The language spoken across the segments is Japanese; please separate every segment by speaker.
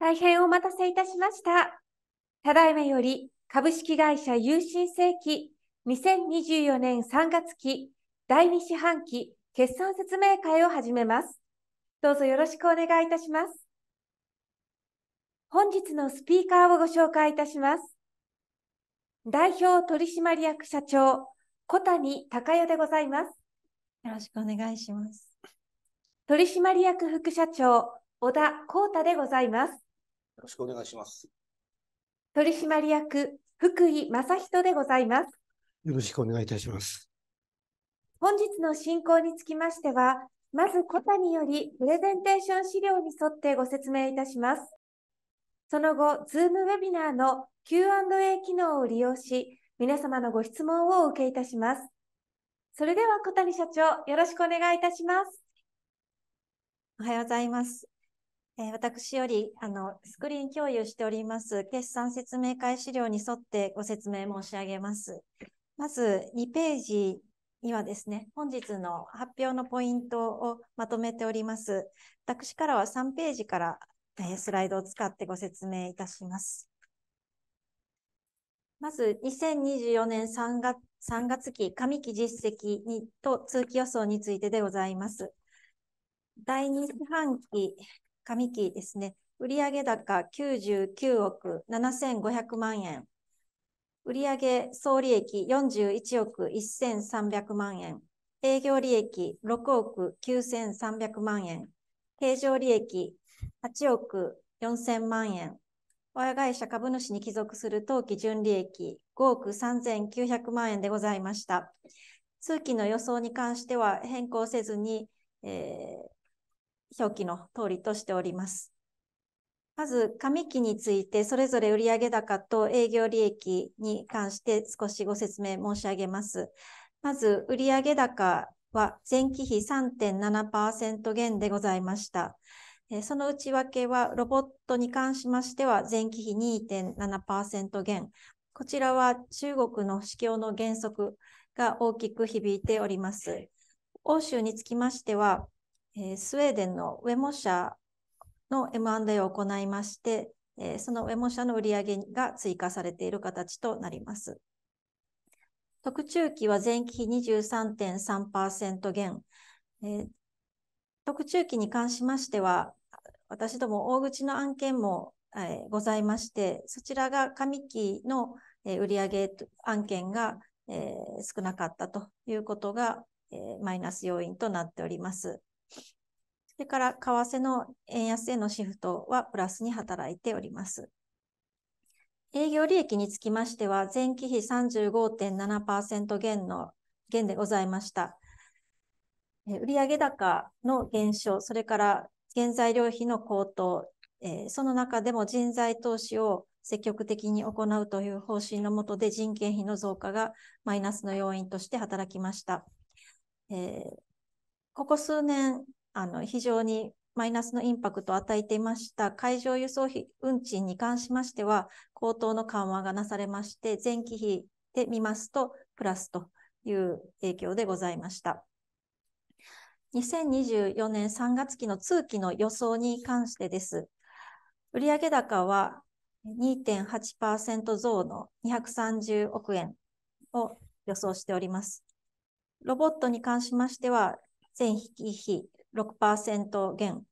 Speaker 1: 大変お待たせいたしました。ただいまより株式会社有新世紀2024年3月期第2四半期決算説明会を始めます。どうぞよろしくお願いいたします。本日のスピーカーをご紹介いたします。代表取締役社長、小谷隆代でございます。
Speaker 2: よろしくお願いします。
Speaker 1: 取締役副社長、小田光太でございます。
Speaker 3: ろ
Speaker 4: しくお願いします。
Speaker 1: 取締役、福井正人でございます。
Speaker 3: よろしくお願いいたします。
Speaker 1: 本日の進行につきましては、まず小谷よりプレゼンテーション資料に沿ってご説明いたします。その後、Zoom ウェビナーの Q&A 機能を利用し、皆様のご質問をお受けいたします。
Speaker 2: それでは小谷社長、よろしくお願いいたします。おはようございます。え私よりあのスクリーン共有しております決算説明会資料に沿ってご説明申し上げます。まず2ページにはですね、本日の発表のポイントをまとめております。私からは3ページから、えスライドを使ってご説明いたします。まず2024年3月 ,3 月期上期実績にと通期予想についてでございます。第2四半期上期ですね、売上高99億7500万円、売上総利益41億1300万円、営業利益6億9300万円、経常利益8億4000万円、親会社株主に帰属する当期純利益5億3900万円でございました。通期の予想に関しては変更せずに、えー、表記の通りとしております。まず、上期について、それぞれ売上高と営業利益に関して少しご説明申し上げます。まず、売上高は前期比3.7%減でございました。その内訳は、ロボットに関しましては、前期比2.7%減。こちらは中国の市況の減速が大きく響いております。欧州につきましては、えー、スウェーデンのウェモ社の M&A を行いまして、えー、そのウェモ社の売上が追加されている形となります。特注機は前期比23.3%減、えー、特注機に関しましては、私ども大口の案件も、えー、ございまして、そちらが上期の、えー、売上案件が、えー、少なかったということが、えー、マイナス要因となっております。それから為替の円安へのシフトはプラスに働いております。営業利益につきましては、前期比35.7%減の減でございました。売上高の減少、それから原材料費の高騰、その中でも人材投資を積極的に行うという方針のもとで人件費の増加がマイナスの要因として働きました。ここ数年、あの非常にマイナスのインパクトを与えていました海上輸送費運賃に関しましては、高騰の緩和がなされまして、前期比で見ますと、プラスという影響でございました。2024年3月期の通期の予想に関してです。売上高は2.8%増の230億円を予想しております。ロボットに関しましては、前期比6%減。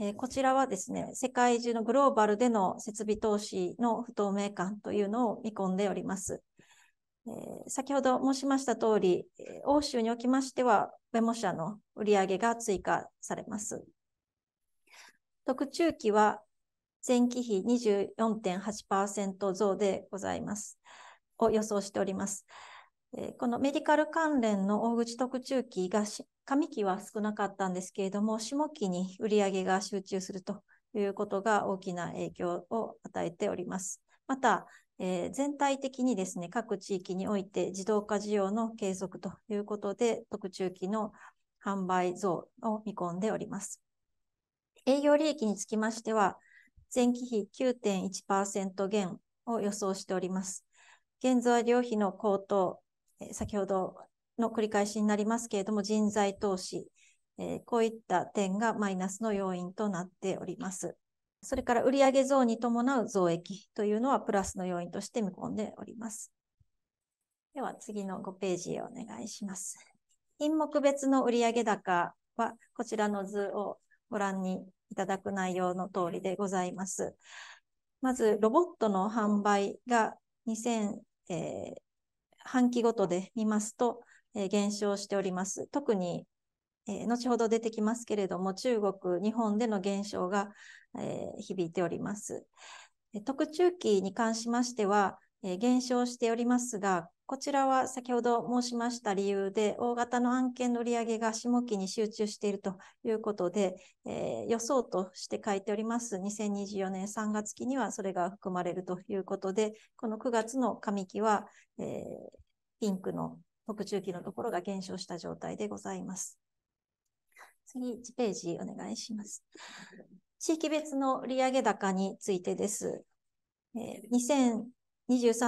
Speaker 2: えー、こちらはですね、世界中のグローバルでの設備投資の不透明感というのを見込んでおります。えー、先ほど申しました通り、欧州におきましては、ベモ社の売上が追加されます。特注機は前期比24.8%増でございます。を予想しております。このメディカル関連の大口特注機が上期は少なかったんですけれども、下期に売り上げが集中するということが大きな影響を与えております。また、えー、全体的にですね、各地域において自動化需要の継続ということで、特注機の販売増を見込んでおります。営業利益につきましては、前期比9.1%減を予想しております。現在料費の高騰、先ほどの繰り返しになりますけれども、人材投資、えー、こういった点がマイナスの要因となっております。それから売上増に伴う増益というのはプラスの要因として見込んでおります。では次の5ページへお願いします。品目別の売上高はこちらの図をご覧にいただく内容の通りでございます。まずロボットの販売が2000、えー、半期ごとで見ますとえ減少しております。特に、え後ほど出てきますけれども、中国、日本での減少が、え響いております。特注期に関しましては、え減少しておりますが、こちらは先ほど申しました理由で、大型の案件の売上げが下期に集中しているということで、えー、予想として書いております2024年3月期にはそれが含まれるということで、この9月の上期は、えー、ピンクの特注期のところが減少した状態でございます。次、1ページお願いします。地域別の売上高についてです。2023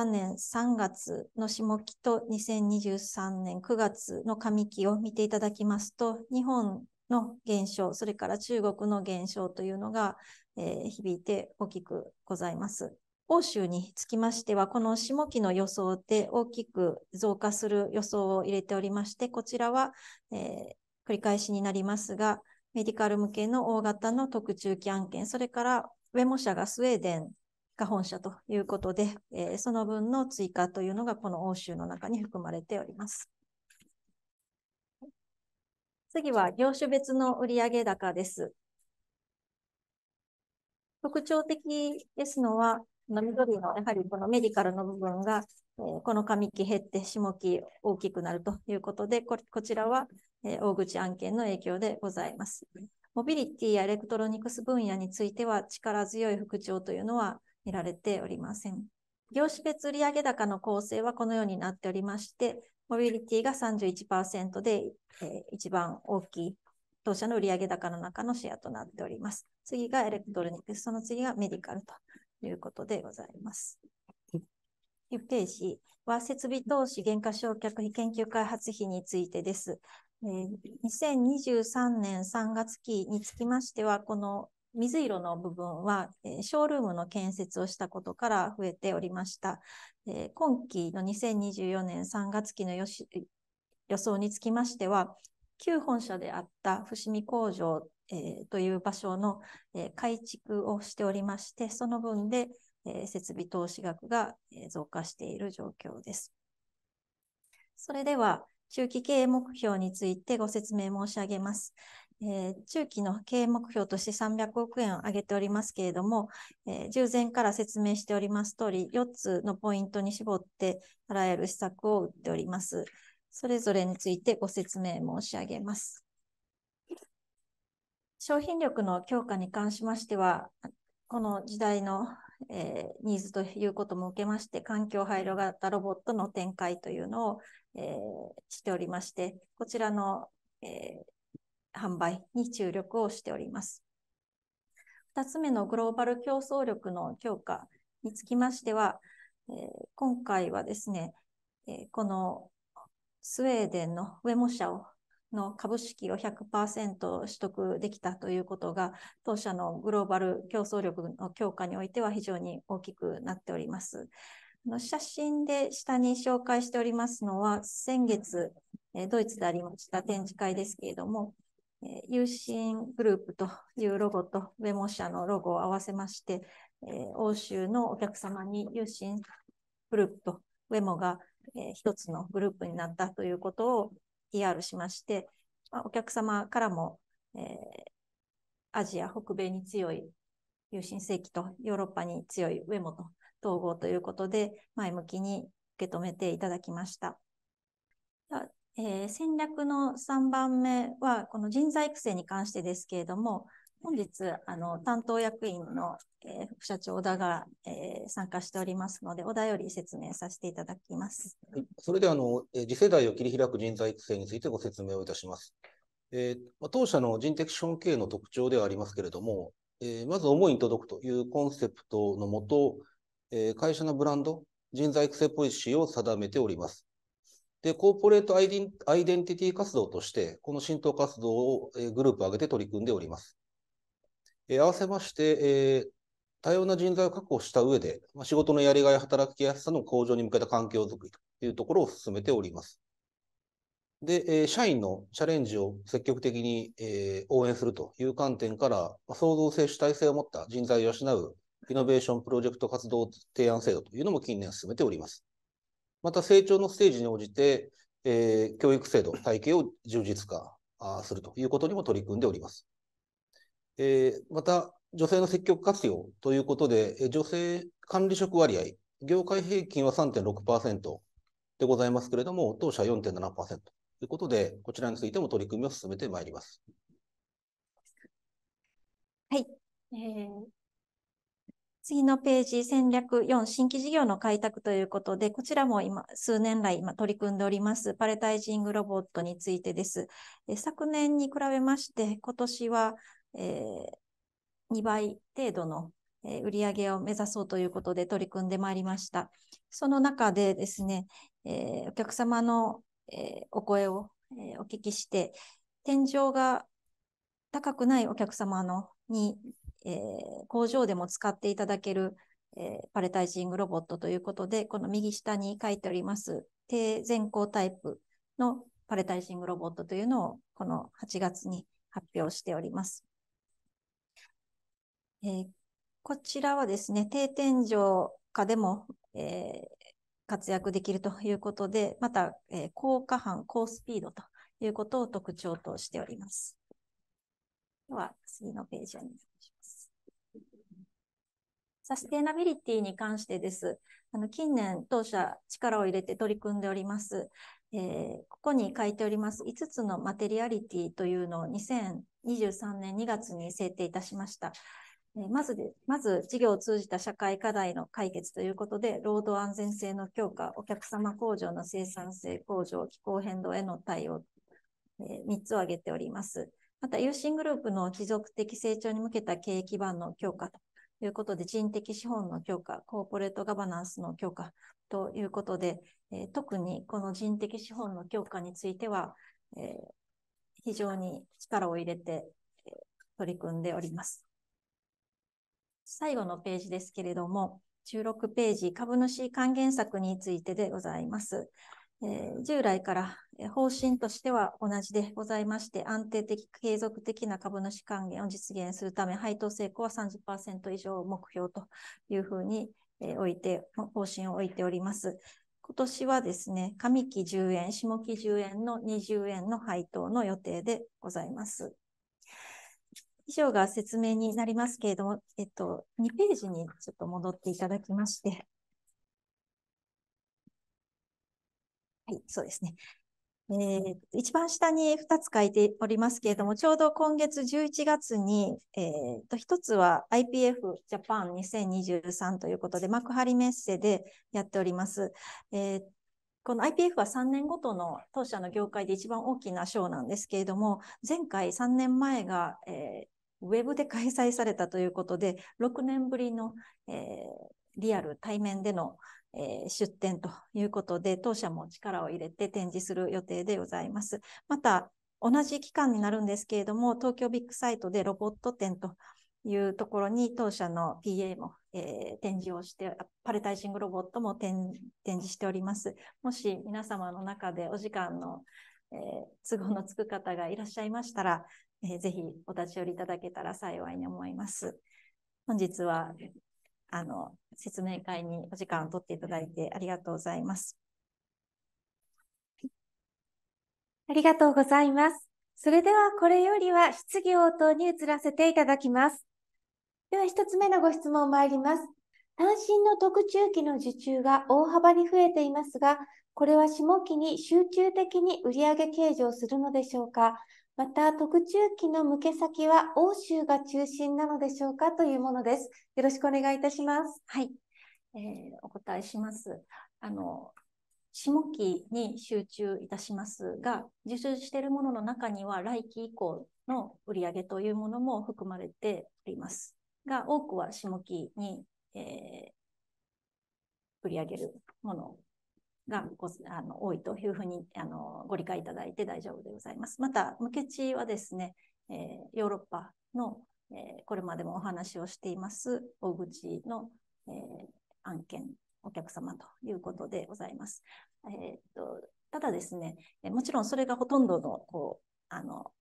Speaker 2: 年3月の下期と2023年9月の上期を見ていただきますと、日本の減少、それから中国の減少というのが、えー、響いて大きくございます。欧州につきましては、この下期の予想で大きく増加する予想を入れておりまして、こちらは、えー、繰り返しになりますが、メディカル向けの大型の特注期案件、それからウェモ社がスウェーデンが本社ということで、えー、その分の追加というのがこの欧州の中に含まれております。次は業種別の売上高です。特徴的ですのは、の緑のやはりこのメディカルの部分が、えー、この上期減って下期大きくなるということで、こちらは、えー、大口案件の影響でございます。モビリティやエレクトロニクス分野については力強い復調というのは見られておりません。業種別売上高の構成はこのようになっておりまして、モビリティが31%で、えー、一番大きい当社の売上高の中のシェアとなっております。次がエレクトロニクス、その次がメディカルということでございます。日経氏は設備投資減価償却費研究開発費についてです。2023年3月期につきましては、この水色の部分は、ショールームの建設をしたことから増えておりました。今期の2024年3月期の予想につきましては、旧本社であった伏見工場えー、という場所の、えー、改築をしておりまして、その分で、えー、設備投資額が増加している状況です。それでは、中期経営目標についてご説明申し上げます。えー、中期の経営目標として300億円を挙げておりますけれども、えー、従前から説明しております通り、4つのポイントに絞って、あらゆる施策を打っております。それぞれについてご説明申し上げます。商品力の強化に関しましては、この時代の、えー、ニーズということも受けまして、環境配慮型ロボットの展開というのを、えー、しておりまして、こちらの、えー、販売に注力をしております。2つ目のグローバル競争力の強化につきましては、え今回はですね、えこのスウェーデンのウェモ社をの株式を100%取得できたということが、当社のグローバル競争力の強化においては非常に大きくなっております。の写真で下に紹介しておりますのは、先月、ドイツでありました展示会ですけれども、有心グループというロゴとウェモ社のロゴを合わせまして、欧州のお客様に有心グループとウェモが一つのグループになったということを PR しまして、まあ、お客様からも、えー、アジア、北米に強い有新世紀とヨーロッパに強いウェモと統合ということで、前向きに受け止めていただきました。えー、戦略の3番目は、この人材育成に関してですけれども、本日、あの、担当役員の、えー、副社長小田が、えー、参加しておりますので、小田より説明させていただきます。は
Speaker 4: い、それであの、次世代を切り開く人材育成についてご説明をいたします。えー、まあ、当社の人的資本経営の特徴ではありますけれども、えー、まず思いに届くというコンセプトのもと、えー、会社のブランド、人材育成ポリシーを定めております。で、コーポレートアイデンティティ活動として、この浸透活動をグループを挙げて取り組んでおります。えー、合わせまして、えー、多様な人材を確保した上で、まあ、仕事のやりがい、働きやすさの向上に向けた環境づくりというところを進めております。で、えー、社員のチャレンジを積極的に、えー、応援するという観点から、まあ、創造性主体性を持った人材を養うイノベーションプロジェクト活動提案制度というのも近年進めております。また成長のステージに応じて、えー、教育制度、体系を充実化するということにも取り組んでおります。えー、また、女性の積極活用ということで、え女性管理職割合、業界平均は3.6%でございますけれども、当社4.7%ということで、こちらについても取り組みを進めてまいります。
Speaker 2: はい。えー、次のページ、戦略4、新規事業の開拓ということで、こちらも今、数年来今取り組んでおります、パレタイジングロボットについてです。昨年に比べまして、今年はえー、2倍程度の売り上げを目指そうということで取り組んでまいりました。その中でですね、えー、お客様の、えー、お声を、えー、お聞きして、天井が高くないお客様のに、え工場でも使っていただける、えパレタイジングロボットということで、この右下に書いております、低前行タイプのパレタイジングロボットというのを、この8月に発表しております。えー、こちらはですね、低天井下でも、えー、活躍できるということで、また、えー、高下半、高スピードということを特徴としております。では、次のページをお願いします。サステナビリティに関してです。あの近年、当社力を入れて取り組んでおります。えー、ここに書いております5つのマテリアリティというのを2023年2月に制定いたしました。まずで、まず事業を通じた社会課題の解決ということで、労働安全性の強化、お客様向上の生産性向上、気候変動への対応、えー、3つを挙げております。また、有心グループの持続的成長に向けた経営基盤の強化ということで、人的資本の強化、コーポレートガバナンスの強化ということで、えー、特にこの人的資本の強化については、えー、非常に力を入れて取り組んでおります。最後のページですけれども、16ページ、株主還元策についてでございます。えー、従来から方針としては同じでございまして、安定的、継続的な株主還元を実現するため、配当成功は30%以上を目標というふうに、えー、置いて、方針を置いております。今年はですね、上期10円、下期10円の20円の配当の予定でございます。以上が説明になりますけれども、えっと、2ページにちょっと戻っていただきまして。はい、そうですね。えー、一番下に2つ書いておりますけれども、ちょうど今月11月に、えー、と1つは IPF Japan 2023ということで、幕張メッセでやっております。えー、この IPF は3年ごとの当社の業界で一番大きな賞なんですけれども、前回3年前が、えーウェブで開催されたということで、6年ぶりの、えー、リアル対面での、えー、出展ということで、当社も力を入れて展示する予定でございます。また、同じ期間になるんですけれども、東京ビッグサイトでロボット展というところに当社の PA も、えー、展示をして、パレタイジングロボットも展示しております。もし皆様の中でお時間の、えー、都合のつく方がいらっしゃいましたら、えー、ぜひお立ち寄りいただけたら幸いに思います。本日は、あの、説明会にお時間を取っていただいてありがとうございます。
Speaker 1: ありがとうございます。それではこれよりは質疑応答に移らせていただきます。では1つ目のご質問参ります。単身の特注機の受注が大幅に増えていますが、これは下期に集中的に売上計上するのでしょうかまた、特注機の向け先は欧州が中心な
Speaker 2: のでしょうかというものです。よろしくお願いいたします。はい。えー、お答えします。あの、下期に集中いたしますが、受注しているものの中には来期以降の売上というものも含まれております。が、多くは下期に、えー、売り上げるものがごあの多いというふうにあのご理解いただいて大丈夫でございます。また、無血はですね、えー、ヨーロッパの、えー、これまでもお話をしています、大口の、えー、案件、お客様ということでございます。えー、っとただですね、もちろんそれがほとんどのこうあの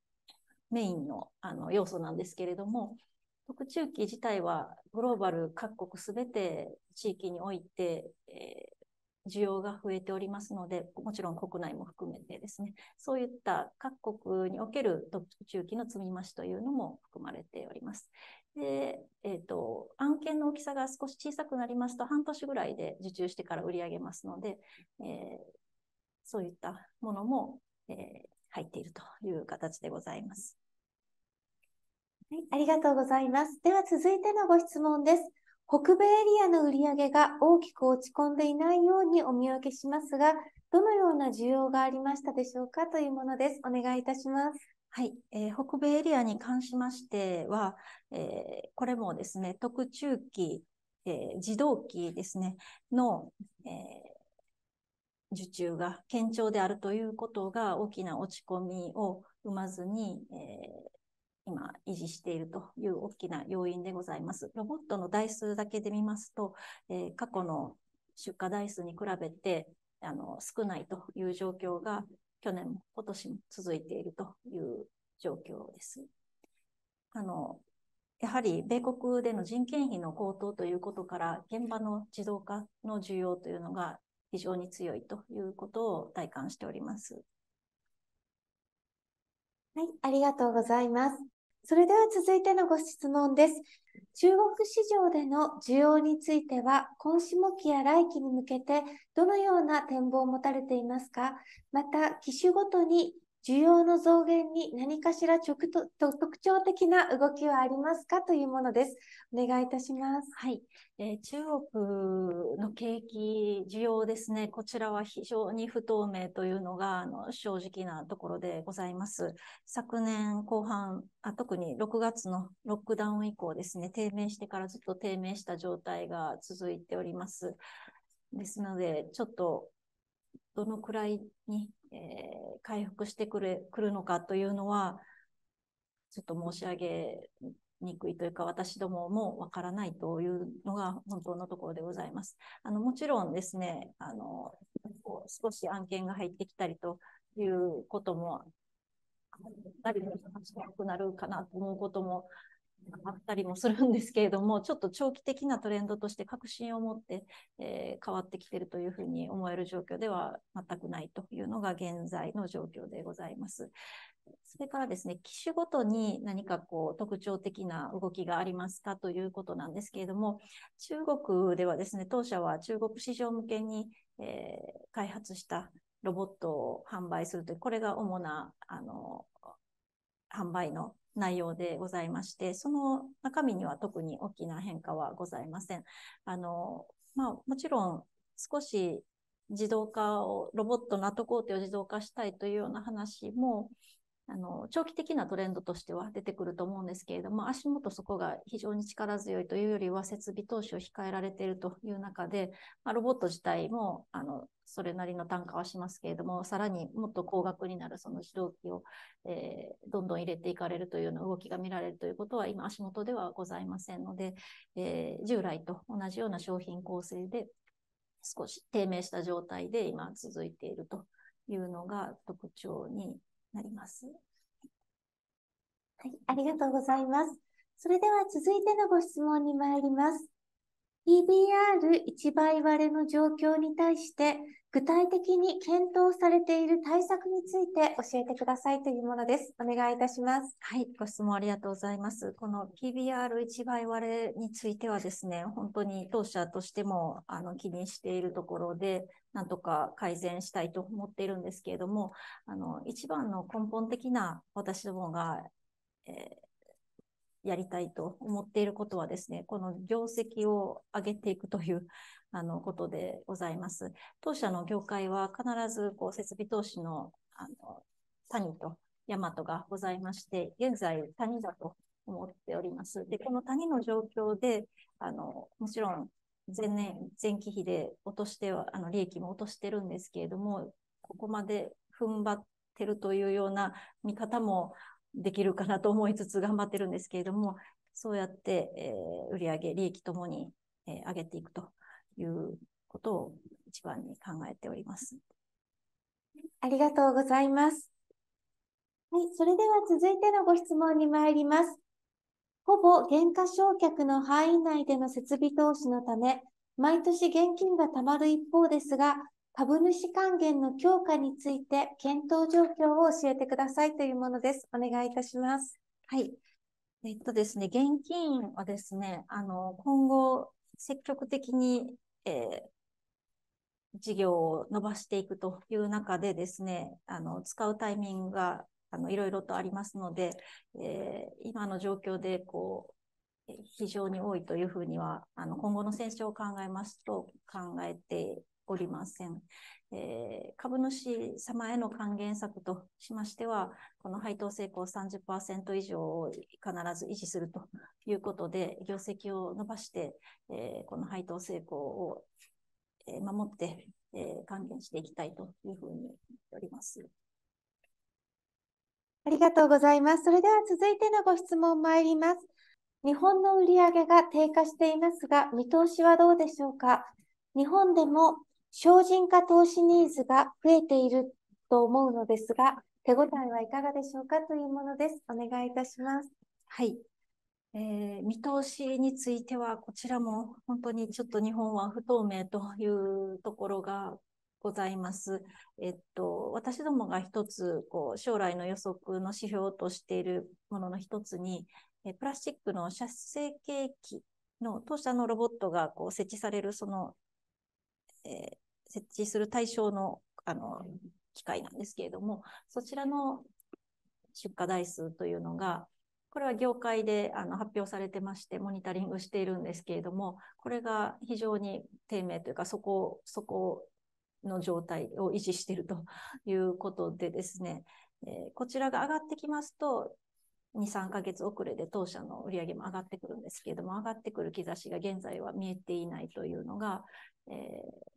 Speaker 2: メインのあの要素なんですけれども、特注機自体はグローバル各国すべて地域において、えー需要が増えておりますので、もちろん国内も含めてですね、そういった各国における特中期の積み増しというのも含まれております。で、えっ、ー、と、案件の大きさが少し小さくなりますと、半年ぐらいで受注してから売り上げますので、えー、そういったものも、えー、入っているという形でございます。はい、ありがとうござい
Speaker 1: ます。では続いてのご質問です。北米エリアの売り上げが大きく落ち込んでいないようにお見分けしますが、どのような需要がありましたでしょうかというもの
Speaker 2: です。お願いいたします。はい、えー、北米エリアに関しましては、えー、これもですね、特注機、えー、自動機ですね、の、え受注が堅調であるということが大きな落ち込みを生まずに、え今維持しているという大きな要因でございます。ロボットの台数だけで見ますと、えー、過去の出荷台数に比べてあの少ないという状況が去年も今年も続いているという状況です。あのやはり米国での人件費の高騰ということから現場の自動化の需要というのが非常に強いということを体感しております。
Speaker 1: はい、ありがとうございます。それでは続いてのご質問です。中国市場での需要については、今下期や来期に向けてどのような展望を持たれていますかまた、機種ごとに需要の増減に何かしら直と特徴的な動きはありますかとい
Speaker 2: うものです。お願いいたします。はい、えー、中国の景気需要ですね。こちらは非常に不透明というのがあの正直なところでございます。昨年後半あ、特に6月のロックダウン以降ですね、低迷してからずっと低迷した状態が続いております。ですので、ちょっとどのくらいにえー、回復してくれくるのかというのは、ちょっと申し上げにくいというか、私どももわからないというのが本当のところでございます。あのもちろんですねあの、少し案件が入ってきたりということも、まりも少なくなるかなと思うこともあったりもするんですけれども、ちょっと長期的なトレンドとして確信を持って、えー、変わってきているというふうに思える状況では全くないというのが現在の状況でございます。それからですね、機種ごとに何かこう特徴的な動きがありますかということなんですけれども、中国ではですね、当社は中国市場向けに、えー、開発したロボットを販売するという、これが主な、あの、販売の内容でございまして、その中身には特に大きな変化はございません。あの、まあ、もちろん少し自動化を、ロボットの後工程を自動化したいというような話も、あの、長期的なトレンドとしては出てくると思うんですけれども、足元そこが非常に力強いというよりは、設備投資を控えられているという中で、まあ、ロボット自体も、あの、それなりの単価はしますけれども、さらにもっと高額になるその自動機を、えー、どんどん入れていかれるというような動きが見られるということは、今足元ではございませんので、えー、従来と同じような商品構成で、少し低迷した状態で今続いているというのが特徴に
Speaker 1: なります。はい、ありがとうございます。それでは続いてのご質問に参ります。PBR1 倍割れの状況に対して、具体的に検討されている対策について教えて
Speaker 2: くださいというものです。お願いいたします。はい、ご質問ありがとうございます。この PBR1 倍割れについてはですね、本当に当社としてもあの気にしているところで、なんとか改善したいと思っているんですけれども、あの一番の根本的な私どもが、えーやりたいと思っていることはですね、この業績を上げていくという あのことでございます。当社の業界は必ずこう設備投資のあの谷とヤマがございまして、現在谷だと思っております。で、この谷の状況で、あのもちろん前年、前期比で落としては、あの利益も落としてるんですけれども、ここまで踏ん張ってるというような見方もできるかなと思いつつ頑張ってるんですけれども、そうやって、えー、売上利益ともに、えー、上げていくということを一番に考えております。
Speaker 1: ありがとうございます。はい、それでは続いてのご質問に参ります。ほぼ減価償却の範囲内での設備投資のため、毎年現金が貯まる一方ですが、株主還元の強化について検討状況を教えて
Speaker 2: くださいというものです。お願いいたします。はい。えっとですね、現金はですね、あの、今後積極的に、えー、事業を伸ばしていくという中でですね、あの、使うタイミングがあのいろいろとありますので、えー、今の状況でこう非常に多いというふうにはあの今後の戦争を考えますと考えておりません。えー、株主様への還元策としましては、この配当成功30%以上を必ず維持するということで、業績を伸ばして、えー、この配当成功を、えー、守って、え還元していきたいというふうに言っております。
Speaker 1: ありがとうございます。それでは続いてのご質問参ります。日本の売上が低下していますが、見通しはどうでしょうか日本でも精進化投資ニーズが増えていると思うのですが、手応え
Speaker 2: はいかがでしょうかというものです。お願いいたします。はい。えー、見通しについては、こちらも本当にちょっと日本は不透明というところがございます。えっと、私どもが一つこう将来の予測の指標としているものの一つに、えプラスチックの射精計器の当社のロボットがこう設置されるそのえー、設置する対象のあの機械なんですけれども、そちらの出荷台数というのが、これは業界であの発表されてまして、モニタリングしているんですけれども、これが非常に低迷というか、そこ、そこの状態を維持していると いうことでですね、えー、こちらが上がってきますと、2、3ヶ月遅れで当社の売り上げも上がってくるんですけれども、上がってくる兆しが現在は見えていないというのが、えー、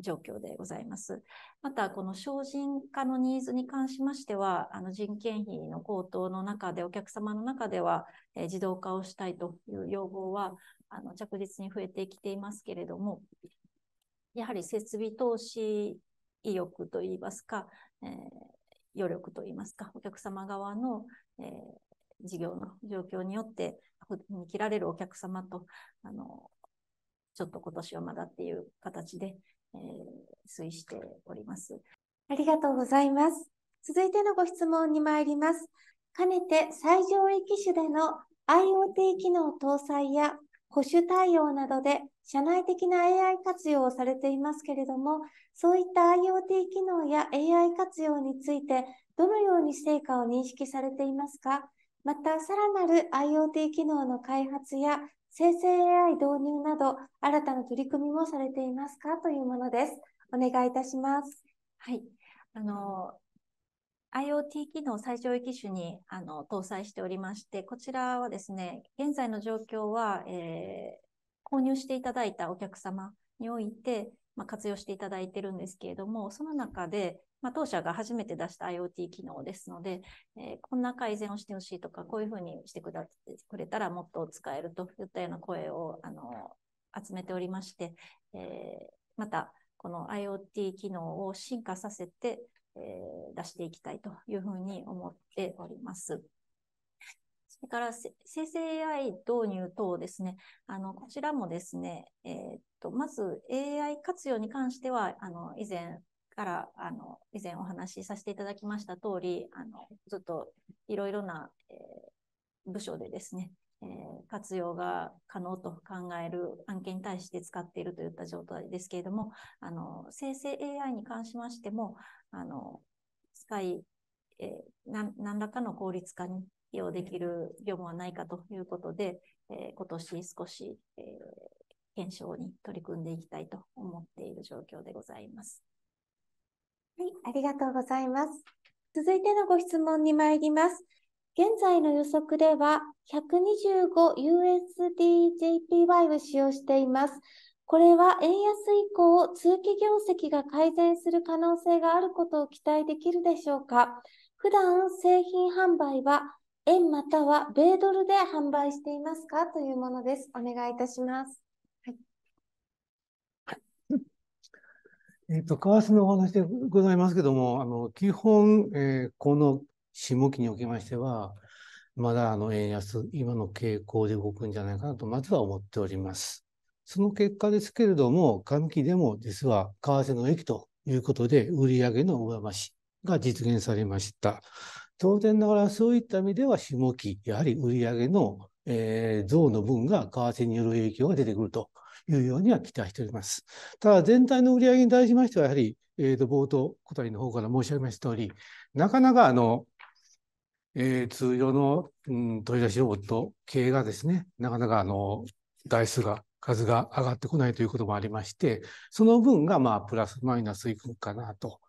Speaker 2: 状況でございます。また、この精進化のニーズに関しましては、あの人件費の高騰の中で、お客様の中では、えー、自動化をしたいという要望は、あの着実に増えてきていますけれども、やはり設備投資意欲といいますか、えー、余力といいますか、お客様側の、えー、事業の状況によって、見切られるお客様と、あの、ちょっと今年はまだっていう形で、えー、推しております。
Speaker 1: ありがとうございます。続いてのご質問に参ります。かねて最上位機種での IoT 機能搭載や保守対応などで社内的な AI 活用をされていますけれども、そういった IoT 機能や AI 活用について、どのように成果を認識されていますかまた、さらなる IoT 機能の開発や生成 AI 導入など新たな取り組みもされていますかというものです。お願いいたします。はい。あの、
Speaker 2: IoT 機能最上位機種にあの搭載しておりまして、こちらはですね、現在の状況は、えー、購入していただいたお客様において、まあ、活用していただいてるんですけれども、その中で、まあ、当社が初めて出した IoT 機能ですので、えー、こんな改善をしてほしいとか、こういうふうにしてくだくれたらもっと使えるといったような声をあの集めておりまして、えー、またこの IoT 機能を進化させて、えー、出していきたいというふうに思っております。それから生成 AI 導入等ですね、あのこちらもですね、えーと、まず AI 活用に関しては、あの以前からあの以前お話しさせていただきました通り、あのずっといろいろな、えー、部署でですね、えー、活用が可能と考える案件に対して使っているといった状態ですけれども、あの生成 AI に関しましても、あの使い、えー、何らかの効率化に利用できる業務はないかということで、えー、今年少し、えー、検証に取り組んでいきたいと思っている状況でございます。
Speaker 1: はい、ありがとうございます。続いてのご質問に参ります。現在の予測では 125USDJPY を使用しています。これは円安以降、通期業績が改善する可能性があることを期待できるでしょうか普段製品販売は円または米ドルで販売していますかというものです。お願いいたします。
Speaker 3: えっ、と、為替のお話でございますけども、あの、基本、えー、この下期におきましては、まだあの円安、今の傾向で動くんじゃないかなと、まずは思っております。その結果ですけれども、上期でも実は為替の益ということで、売上の上増しが実現されました。当然ながら、そういった意味では下期、やはり売上の、えー、増の分が為替による影響が出てくるというようには期待しております。ただ、全体の売上に対しましては、やはり、えーと、と冒頭、小谷の方から申し上げました通り、なかなかあの、えー、通常の、うん、取り出しロボット系がですね、なかなかあの台数が、数が上がってこないということもありまして、その分がまあプラスマイナスいくかなと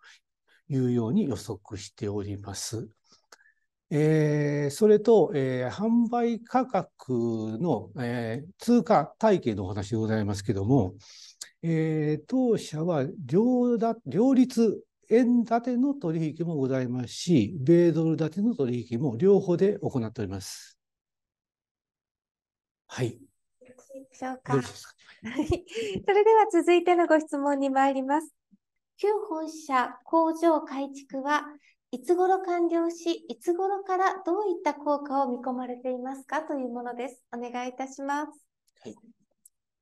Speaker 3: いうように予測しております。えー、それと、えー、販売価格の、えー、通貨体系のお話でございますけども、えー、当社は両だ両立円建ての取引もございますし、米ドル建ての取引も両方で行っております。はい。し
Speaker 1: でょうか。はい。それでは続いてのご質問に参ります。旧本社工場改築はいつ頃完了し、いつ頃からどういった効果を見込まれていますかというものです。お願いいたします。
Speaker 4: はい。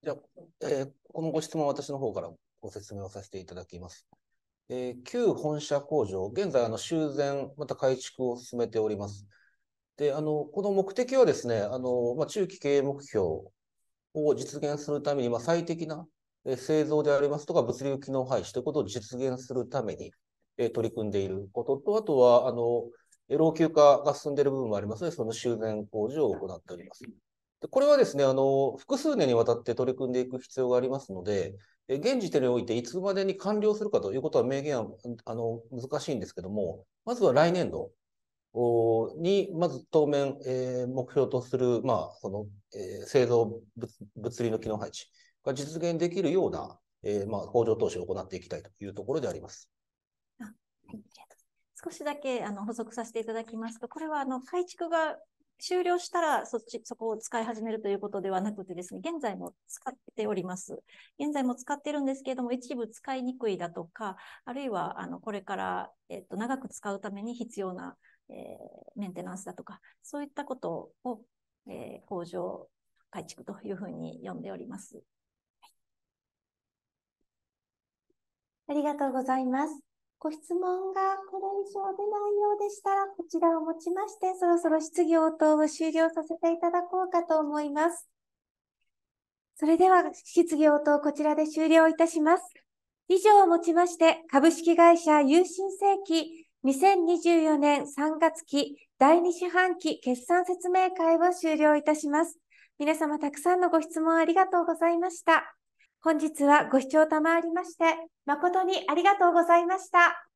Speaker 4: じゃえー、このご質問私の方からご説明をさせていただきます。えー、旧本社工場、現在あの修繕、また改築を進めております。で、あの、この目的はですね、あの、まあ、中期経営目標を実現するために、まあ、最適な製造でありますとか物流機能廃止ということを実現するために、え取り組んでいることと、あとは、あの、老朽化が進んでいる部分もありますので、その修繕工事を行っております。でこれはですね、あの、複数年にわたって取り組んでいく必要がありますので、現時点においていつまでに完了するかということは明言は、あの、難しいんですけども、まずは来年度に、まず当面、えー、目標とする、まあ、その、えー、製造物理の機能配置が実現できるような、えー、まあ、工場投資を行っていきたいというところであります。
Speaker 2: 少しだけあの補足させていただきますと、これはあの改築が終了したらそっち、そこを使い始めるということではなくてですね、現在も使っております。現在も使ってるんですけれども、一部使いにくいだとか、あるいは、あの、これから、えっと、長く使うために必要な、えー、メンテナンスだとか、そういったことを、えー、工場改築というふうに呼んでおります。
Speaker 1: ありがとうございます。ご質問がこれ以上出ないようでしたら、こちらをもちまして、そろそろ質疑応答を終了させていただこうかと思います。それでは、質疑応答こちらで終了いたします。以上をもちまして、株式会社有新世紀2024年3月期第2四半期決算説明会を終了いたします。皆様たくさんのご質問ありがとうございました。本日はご視聴賜りまして、誠にありがとうございました。